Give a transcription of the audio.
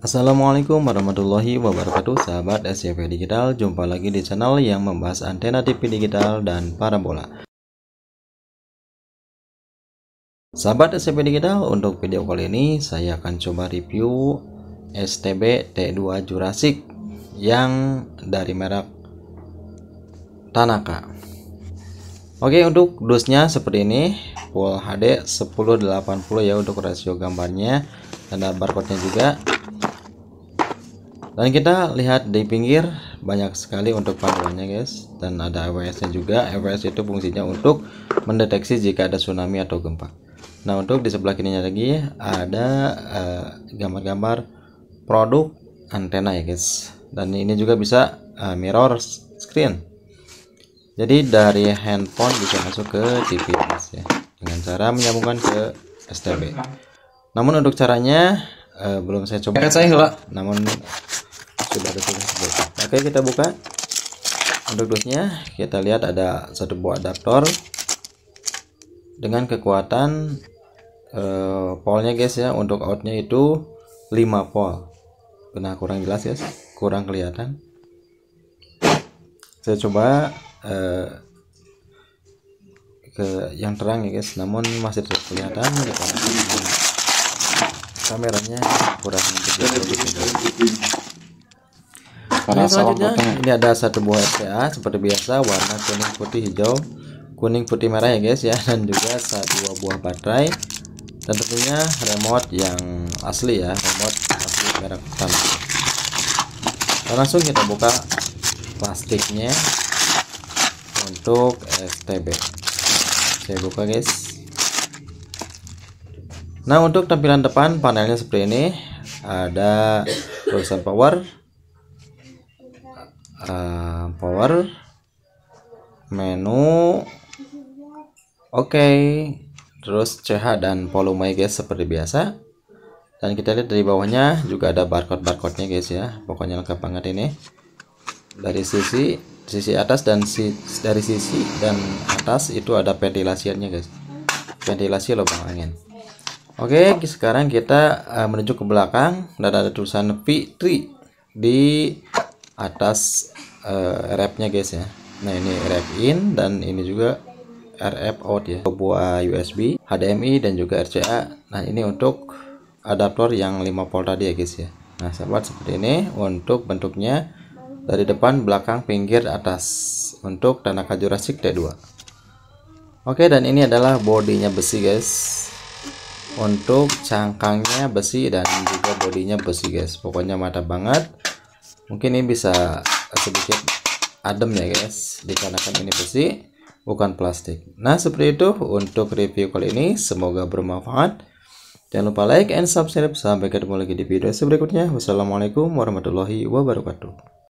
Assalamualaikum warahmatullahi wabarakatuh sahabat SCP Digital jumpa lagi di channel yang membahas antena TV digital dan parabola Sahabat SCP Digital untuk video kali ini saya akan coba review STB T2 Jurassic yang dari merek Tanaka Oke untuk dusnya seperti ini Full HD 1080 ya untuk rasio gambarnya tanda barcode-nya juga dan kita lihat di pinggir banyak sekali untuk panduannya guys dan ada AWS nya juga aws itu fungsinya untuk mendeteksi jika ada tsunami atau gempa nah untuk di sebelah kirinya lagi ada eh, gambar-gambar uh, produk antena ya guys dan ini juga bisa uh, mirror screen jadi dari handphone bisa masuk ke TV ya dengan cara menyambungkan ke STB namun untuk caranya uh, belum saya coba saya namun sudah ada tulisannya. box oke kita buka untuk dusnya kita lihat ada satu buah adaptor dengan kekuatan eh, polnya guys ya untuk outnya itu 5 pol nah kurang jelas ya? kurang kelihatan saya coba eh, ke yang terang ya guys namun masih terus kelihatan ya, kameranya kurang begitu karena Ini selanjutnya potong. ini ada satu buah FPA ya, seperti biasa warna kuning putih hijau kuning putih merah ya guys ya dan juga satu buah baterai dan tentunya remote yang asli ya remote asli merek Tanah dan langsung kita buka plastiknya untuk STB saya buka guys nah untuk tampilan depan panelnya seperti ini ada tulisan power Eh, power menu oke okay. terus CH dan volume guys seperti biasa dan kita lihat dari bawahnya juga ada barcode barcode nya guys ya pokoknya lengkap banget ini dari sisi sisi atas dan si, dari sisi dan atas itu ada ventilasiannya guys ventilasi lubang angin Oke, okay, sekarang kita uh, menuju ke belakang dan ada tulisan p 3 di atas uh, eh, nya guys ya nah ini rap in dan ini juga RF out ya buah USB HDMI dan juga RCA nah ini untuk adaptor yang 5 volt tadi ya guys ya nah sahabat seperti ini untuk bentuknya dari depan belakang pinggir atas untuk Tanaka Jurassic T2 Oke dan ini adalah bodinya besi guys untuk cangkangnya besi dan juga bodinya besi guys pokoknya mata banget mungkin ini bisa sedikit adem ya guys dikarenakan ini besi bukan plastik nah seperti itu untuk review kali ini semoga bermanfaat jangan lupa like and subscribe sampai ketemu lagi di video berikutnya wassalamualaikum warahmatullahi wabarakatuh